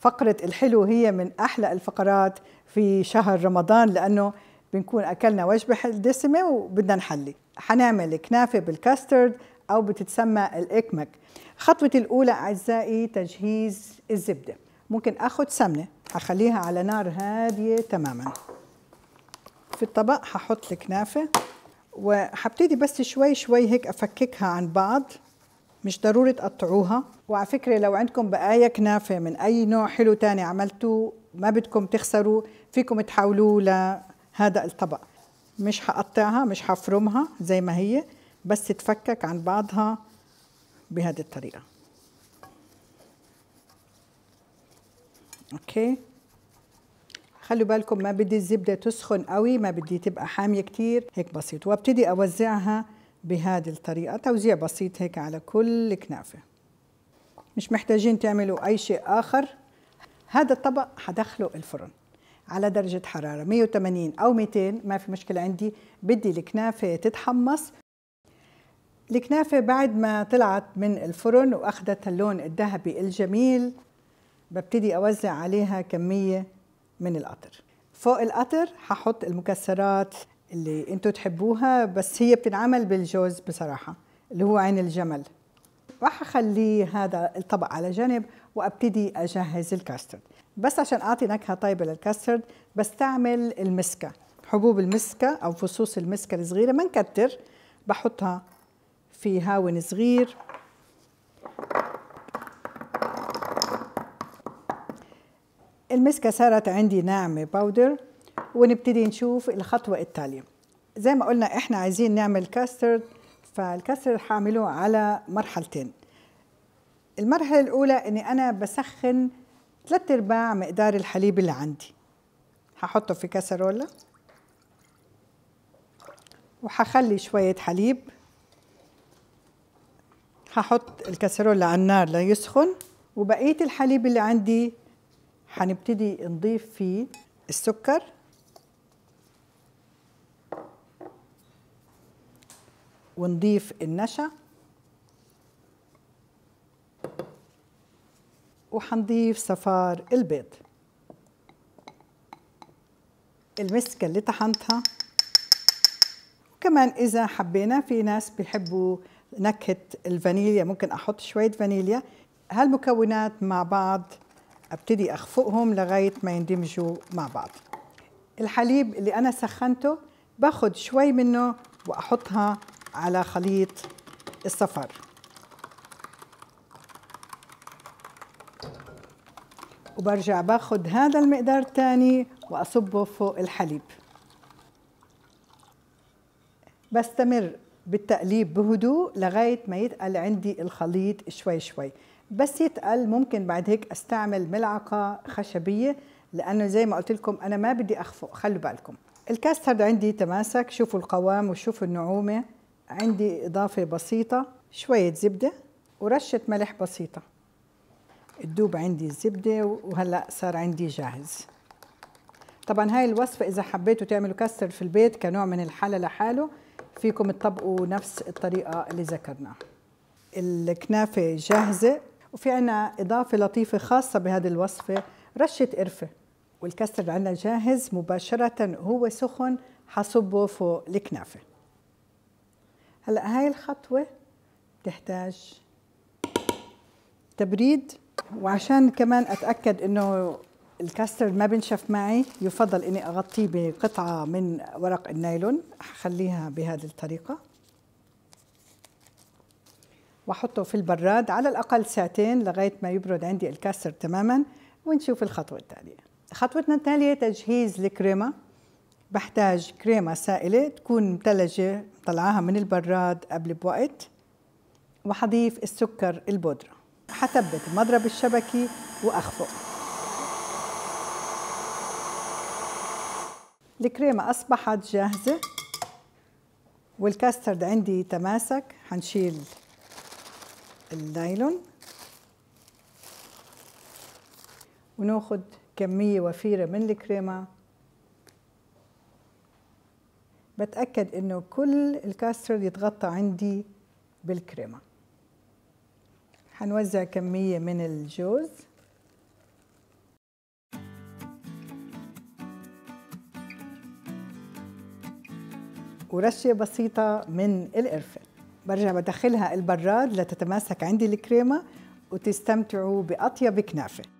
فقرة الحلو هي من أحلى الفقرات في شهر رمضان لأنه بنكون أكلنا وجبة دسمة وبدنا نحلي حنعمل كنافة بالكاسترد أو بتتسمى الإكمك خطوتي الأولى أعزائي تجهيز الزبدة ممكن أخذ سمنة أخليها على نار هادية تماما في الطبق هحط الكنافة وحبتدي بس شوي شوي هيك أفككها عن بعض مش ضروري تقطعوها وعلى فكرة لو عندكم بقايا كنافة من أي نوع حلو تاني عملتوه ما بدكم تخسروا فيكم تحولوه لهذا الطبق مش هقطعها مش هفرمها زي ما هي بس تفكك عن بعضها بهذه الطريقة اوكي خلوا بالكم ما بدي الزبدة تسخن قوي ما بدي تبقى حامية كتير هيك بسيط وابتدي اوزعها بهذه الطريقة توزيع بسيط هيك على كل كنافة مش محتاجين تعملوا أي شيء آخر هذا الطبق حدخله الفرن على درجة حرارة 180 أو 200 ما في مشكلة عندي بدي الكنافة تتحمص الكنافة بعد ما طلعت من الفرن وأخذت اللون الذهبي الجميل ببتدي أوزع عليها كمية من القطر فوق القطر هحط المكسرات اللي انتم تحبوها بس هي بتنعمل بالجوز بصراحه اللي هو عين الجمل راح اخلي هذا الطبق على جنب وابتدي اجهز الكاسترد بس عشان اعطي نكهه طيبه للكاسترد بستعمل المسكه حبوب المسكه او فصوص المسكه الصغيره ما نكتر بحطها في هاون صغير المسكه صارت عندي ناعمه باودر ونبتدي نشوف الخطوة التالية زي ما قلنا احنا عايزين نعمل كاسترد فالكاسترد هعمله على مرحلتين المرحلة الأولى إني أنا بسخن ثلاثة أرباع مقدار الحليب اللي عندي هحطه في كاسرولة وهخلي شوية حليب هحط الكاسرولة على النار ليسخن وبقية الحليب اللي عندي هنبتدي نضيف فيه السكر ونضيف النشا وحنضيف صفار البيض المسكة اللي طحنتها وكمان إذا حبينا في ناس بيحبوا نكهة الفانيليا ممكن أحط شوية فانيليا هالمكونات مع بعض أبتدي أخفقهم لغاية ما يندمجوا مع بعض الحليب اللي أنا سخنته باخد شوي منه وأحطها على خليط الصفر وبرجع باخد هذا المقدار الثاني وأصبه فوق الحليب بستمر بالتقليب بهدوء لغاية ما يتقل عندي الخليط شوي شوي بس يتقل ممكن بعد هيك استعمل ملعقة خشبية لأنه زي ما قلت لكم أنا ما بدي أخفق خلوا بالكم الكاسترد عندي تماسك شوفوا القوام وشوفوا النعومة عندي إضافة بسيطة شوية زبدة ورشة ملح بسيطة تدوب عندي الزبدة وهلأ صار عندي جاهز طبعا هاي الوصفة إذا حبيتوا تعملوا كاستر في البيت كنوع من الحلا لحاله فيكم تطبقوا نفس الطريقة اللي ذكرناها الكنافة جاهزة وفي عنا إضافة لطيفة خاصة بهذه الوصفة رشة قرفة والكاستر عندنا جاهز مباشرة هو سخن حصبه فوق الكنافه هلا هاي الخطوه بتحتاج تبريد وعشان كمان اتاكد انه الكاستر ما بنشف معي يفضل اني اغطيه بقطعه من ورق النايلون اخليها بهذه الطريقه واحطه في البراد على الاقل ساعتين لغايه ما يبرد عندي الكاستر تماما ونشوف الخطوه التاليه خطوتنا التاليه تجهيز الكريمه بحتاج كريمة سائلة تكون مثلجة طلعها من البراد قبل بوقت وحضيف السكر البودرة حثبت المضرب الشبكي وأخفق الكريمة أصبحت جاهزة والكاسترد عندي تماسك حنشيل النايلون وناخد كمية وفيرة من الكريمة بتأكد إنه كل الكاسترول يتغطى عندي بالكريمة هنوزع كمية من الجوز ورشة بسيطة من القرفة برجع بدخلها البراد لتتماسك عندي الكريمة وتستمتعوا بأطيب كنافة